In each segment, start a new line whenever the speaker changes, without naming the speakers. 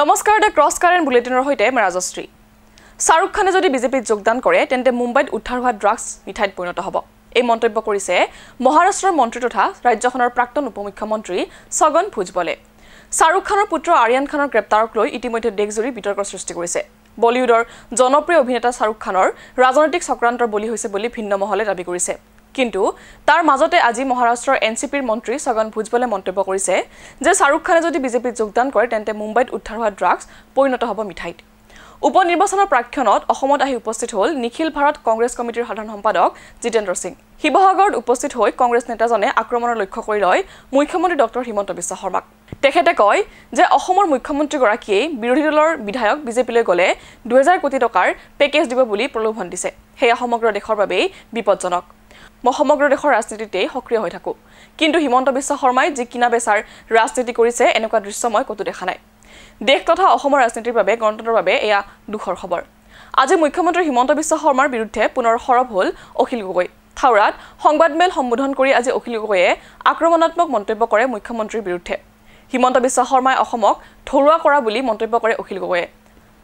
নমস্কাৰ the cross current বুলেটিনৰ সৈতে ৰাজশ্ৰী শ্বাহৰুখ খানে যদি বিজেপিত যোগদান কৰে তেন্তে মুম্বাইত উদ্ধাৰ হোৱা ড্ৰাগছ মিঠাইত পৰিণত হ'ব এই মন্তব্য কৰিছে মহাৰাষ্ট্ৰৰ মন্ত্ৰী তথা ৰাজ্যখনৰ প্ৰাক্তন উপ মুখ্যমন্ত্ৰী ছগন ভুজবলে শ্বাহৰুখ খানৰ পুত্ৰ আৰিয়ান খানৰ গ্ৰেপ্তাৰক লৈ ইতিমধ্যে দেশজুৰি বিতৰ্কৰ সৃষ্টি কৰিছে বলিউডৰ জনপ্ৰিয় অভিনেতা শ্বাহৰুখ খানৰ ৰাজনৈতিক চক্ৰান্তৰ বলি হৈছে বুলি ভিন্ন মহলে দাবী কৰিছে কিন্তু তাৰ মাজতে আজি মহাৰাষ্ট্ৰৰ এন চি পিৰ মন্ত্ৰী ছগন ভুজবলে মন্তব্য কৰিছে যে শ্বাহৰুখ খানে যদি বিজেপিত যোগদান কৰে তেন্তে মুম্বাইত উদ্ধাৰ হোৱা ড্ৰাগছ পৰিণত হ'ব মিঠাইত উপ নিৰ্বাচনৰ প্ৰাক্ষণত অসমত আহি উপস্থিত হ'ল নিখিল ভাৰত কংগ্ৰেছ কমিটিৰ সাধাৰণ সম্পাদক জিতেন্দ্ৰ সিং শিৱসাগৰত উপস্থিত হৈ কংগ্ৰেছ নেতাজনে আক্ৰমণৰ লক্ষ্য কৰি লয় মুখ্যমন্ত্ৰী ডঃ হিমন্ত বিশ্ব শৰ্মাক তেখেতে কয় যে অসমৰ মুখ্যমন্ত্ৰীগৰাকীয়ে বিৰোধী দলৰ বিধায়ক বিজেপিলৈ গ'লে দুহেজাৰ কোটি টকাৰ পেকেজ দিব বুলি প্ৰলোভন দিছে সেয়া সমগ্ৰ দেশৰ বাবেই বিপদজনক মই সমগ্ৰ দেশৰ ৰাজনীতিতেই সক্ৰিয় হৈ থাকোঁ কিন্তু হিমন্ত বিশ্ব শৰ্মাই যি কিনা বেচাৰ ৰাজনীতি কৰিছে এনেকুৱা দৃশ্য মই ক'তো দেখা নাই দেশ তথা অসমৰ ৰাজনীতিৰ বাবে গণতন্ত্ৰৰ বাবে এয়া দুখৰ খবৰ আজি মুখ্যমন্ত্ৰী হিমন্ত বিশ্ব শৰ্মাৰ বিৰুদ্ধে পুনৰ সৰব হ'ল অখিল গগৈ থাউৰাত সংবাদমেল সম্বোধন কৰি আজি অখিল গগৈয়ে আক্ৰমণাত্মক মন্তব্য কৰে মুখ্যমন্ত্ৰীৰ বিৰুদ্ধে হিমন্ত বিশ্ব শৰ্মাই অসমক থৰুৱা কৰা বুলি মন্তব্য কৰে অখিল গগৈয়ে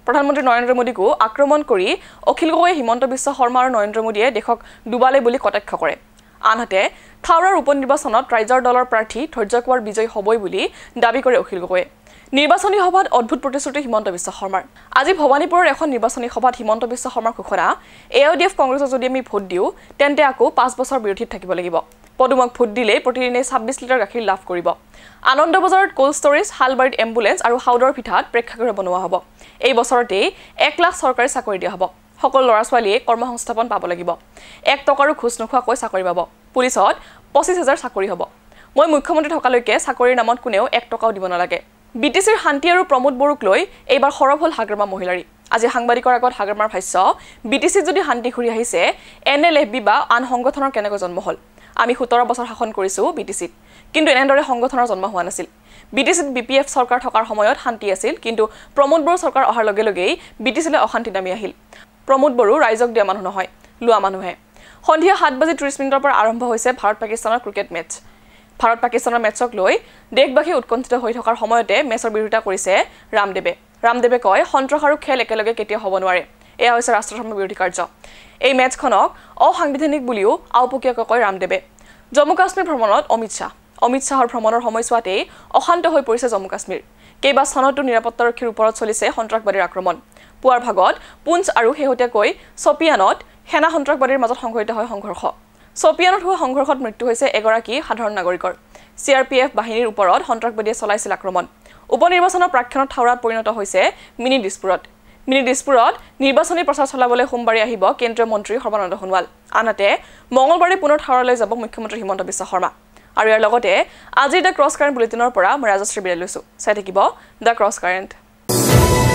প্ৰধানমন্ত্ৰী নৰেন্দ্ৰ মোদীকো আক্ৰমণ কৰি অখিল গগৈ হিমন্ত বিশ্ব শৰ্মা আৰু নৰেন্দ্ৰ মোদীয়ে দেশক ডুবালে বুলি কটাক্ষ কৰে আনহাতে থাউৰাৰ উপ নিৰ্বাচনত ৰাইজৰ দলৰ প্ৰাৰ্থী ধৈৰ্য কোঁৱৰ বিজয়ী হ'বই বুলি দাবী কৰে অখিল গগৈয়ে নিৰ্বাচনী সভাত অদ্ভুত প্ৰতিশ্ৰুতি হিমন্ত বিশ্ব শৰ্মাৰ আজি ভৱানীপুৰৰ এখন নিৰ্বাচনী সভাত হিমন্ত বিশ্ব শৰ্মাৰ ঘোষণা এ আই ডি এফ কংগ্ৰেছক যদি আমি ভোট দিওঁ তেন্তে আকৌ পাঁচ বছৰ বিৰোধীত থাকিব লাগিব পদুমক ভোট দিলেই প্ৰতিদিনে ছাব্বিছ লিটাৰ গাখীৰ লাভ কৰিব আনন্দ বজাৰত কোল্ড ষ্টৰেজ হালবাৰীত এম্বুলেঞ্চ আৰু হাউদৰ পিঠাত প্ৰেক্ষাগৃহ বনোৱা হ'ব এই বছৰতেই এক লাখ চৰকাৰী চাকৰি দিয়া হ'ব সকলো ল'ৰা ছোৱালীয়ে কৰ্ম সংস্থাপন পাব লাগিব এক টকাৰো ঘোচ নোখোৱাকৈ চাকৰি পাব পুলিচত পঁচিছ হাজাৰ চাকৰি হ'ব মই মুখ্যমন্ত্ৰী থকালৈকে চাকৰিৰ নামত কোনেও এক টকাও দিব নালাগে বি টি চিৰ শান্তি আৰু প্ৰমোদ বড়োক লৈ এইবাৰ সৰব হ'ল হাগ্ৰামা মহিলাৰী আজি সাংবাদিকৰ আগত হাগ্ৰামাৰ ভাষ্য বি টি চিত যদি শান্তি ঘূৰি আহিছে এন এল এফ বি বা আন সংগঠনৰ কেনেকৈ জন্ম হ'ল আমি সোতৰ বছৰ শাসন কৰিছোঁ বি টি চিত কিন্তু এনেদৰে সংগঠনৰ জন্ম হোৱা নাছিল বি টি চিত বি পি এফ চৰকাৰ থকাৰ সময়ত শান্তি আছিল কিন্তু প্ৰমোদ বড়ো চৰকাৰ অহাৰ লগে লগেই বি টি চিলৈ অশান্তি নামি আহিল প্ৰমোদ বড়ো ৰাইজক দিয়া মানুহ নহয় লোৱা মানুহে সন্ধিয়া সাত বাজি ত্ৰিছ মিনিটৰ পৰা আৰম্ভ হৈছে ভাৰত পাকিস্তানৰ ক্ৰিকেট মেচ ভাৰত পাকিস্তানৰ মেটছক লৈ দেশবাসী উৎকণ্ঠিত হৈ থকাৰ সময়তে মেটছৰ বিৰোধিতা কৰিছে ৰামদেৱে ৰামদেৱে কয় সন্ত্ৰাস আৰু খেল একেলগে কেতিয়াও হ'ব নোৱাৰে এয়া হৈছে ৰাষ্ট্ৰধৰ্ম বিৰোধী কাৰ্য এই মেটছখনক অসাংবিধানিক বুলিও আওপকীয়াকৈ কয় ৰামদেৱে জম্মু কাশ্মীৰ ভ্ৰমণত অমিত শ্বাহ অমিত শ্বাহৰ ভ্ৰমণৰ সময়ছোৱাতেই অশান্ত হৈ পৰিছে জম্মু কাশ্মীৰ কেইবা স্থানতো নিৰাপত্তাৰক্ষীৰ ওপৰত চলিছে সন্ত্ৰাসবাদীৰ আক্ৰমণ পুৱাৰ ভাগত পুঞ্চ আৰু শেহতীয়াকৈ ছপিয়ানত সেনা সন্ত্ৰাসবাদীৰ মাজত সংঘটিত হয় সংঘৰ্ষ শপিয়ানত হোৱা সংঘৰ্ষত মৃত্যু হৈছে এগৰাকী সাধাৰণ নাগৰিকৰ চি আৰ পি এফ বাহিনীৰ ওপৰত সন্ত্ৰাসবাদীয়ে চলাইছিল আক্ৰমণ উপ নিৰ্বাচনৰ প্ৰাক্ষণত ঠাউৰাত পৰিণত হৈছে মিনি দিছপুৰত মিনি দিছপুৰত নিৰ্বাচনী প্ৰচাৰ চলাবলৈ সোমবাৰে আহিব কেন্দ্ৰীয় মন্ত্ৰী সৰ্বানন্দ সোণোৱাল আনহাতে মঙলবাৰে পুনৰ ঠাউৰলৈ যাব মুখ্যমন্ত্ৰী হিমন্ত বিশ্ব শৰ্মা আৰু ইয়াৰ লগতে আজিৰ দ্য ক্ৰছ কাৰেণ্ট বুলেটিনৰ পৰা মই ৰাজশ্ৰী বিৰাই লৈছোঁ চাই থাকিব দ্য ক্ৰছ কাৰেণ্ট